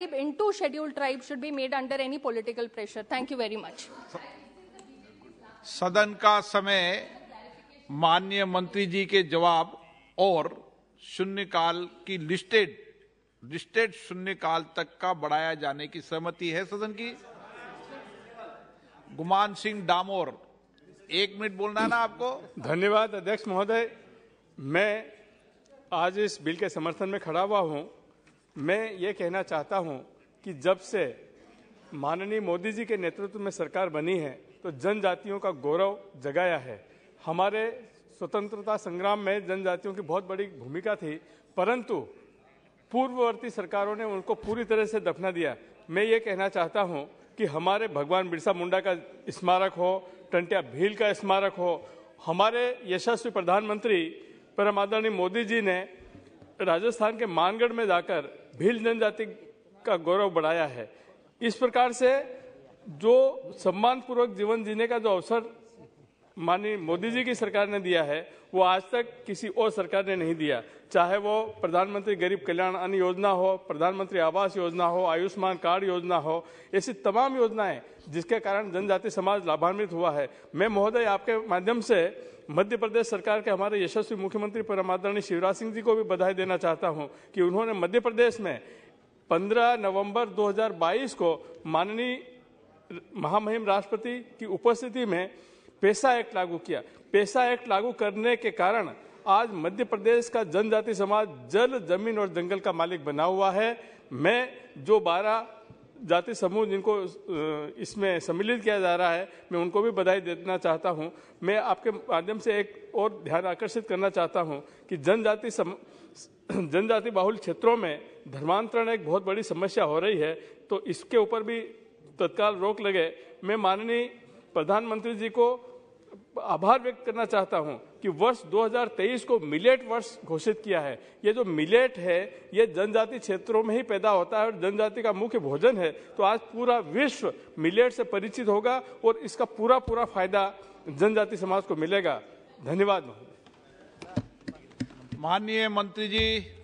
tribe into scheduled tribe should be made under any political pressure. Thank you very much. सदन का समय माननीय मंत्री जी के जवाब और शून्यकाल की लिस्टेड लिस्टेड शून्यकाल तक का बढ़ाया जाने की सहमति है सदन की गुमान सिंह डामोर एक मिनट बोलना है ना आपको धन्यवाद अध्यक्ष महोदय मैं आज इस बिल के समर्थन में खड़ा हुआ हूं मैं ये कहना चाहता हूँ कि जब से माननीय मोदी जी के नेतृत्व में सरकार बनी है तो जनजातियों का गौरव जगाया है हमारे स्वतंत्रता संग्राम में जनजातियों की बहुत बड़ी भूमिका थी परंतु पूर्ववर्ती सरकारों ने उनको पूरी तरह से दफना दिया मैं ये कहना चाहता हूँ कि हमारे भगवान बिरसा मुंडा का स्मारक हो टंटिया भील का स्मारक हो हमारे यशस्वी प्रधानमंत्री परम आदरणीय मोदी जी ने राजस्थान के मानगढ़ में जाकर भील जनजाति का गौरव बढ़ाया है इस प्रकार से जो सम्मानपूर्वक जीवन जीने का जो अवसर माननीय मोदी जी की सरकार ने दिया है वो आज तक किसी और सरकार ने नहीं दिया चाहे वो प्रधानमंत्री गरीब कल्याण अन्न योजना हो प्रधानमंत्री आवास योजना हो आयुष्मान कार्ड योजना हो ऐसी तमाम योजनाएं जिसके कारण जनजाति समाज लाभान्वित हुआ है मैं महोदय आपके माध्यम से मध्य प्रदेश सरकार के हमारे यशस्वी मुख्यमंत्री परमादरणी शिवराज सिंह जी को भी बधाई देना चाहता हूँ कि उन्होंने मध्य प्रदेश में पंद्रह नवम्बर दो को माननीय महामहिम राष्ट्रपति की उपस्थिति में पेशा एक्ट लागू किया पेशा एक्ट लागू करने के कारण आज मध्य प्रदेश का जनजाति समाज जल जमीन और जंगल का मालिक बना हुआ है मैं जो बारह जाति समूह जिनको इसमें सम्मिलित किया जा रहा है मैं उनको भी बधाई देना चाहता हूं मैं आपके माध्यम से एक और ध्यान आकर्षित करना चाहता हूं कि जनजाति सम जनजाति बाहुल क्षेत्रों में धर्मांतरण एक बहुत बड़ी समस्या हो रही है तो इसके ऊपर भी तत्काल रोक लगे मैं माननीय प्रधानमंत्री जी को आभार व्यक्त करना चाहता हूं कि वर्ष 2023 को मिलेट वर्ष घोषित किया है ये जो मिलेट है ये जनजाति क्षेत्रों में ही पैदा होता है और जनजाति का मुख्य भोजन है तो आज पूरा विश्व मिलेट से परिचित होगा और इसका पूरा पूरा फायदा जनजाति समाज को मिलेगा धन्यवाद माननीय मंत्री जी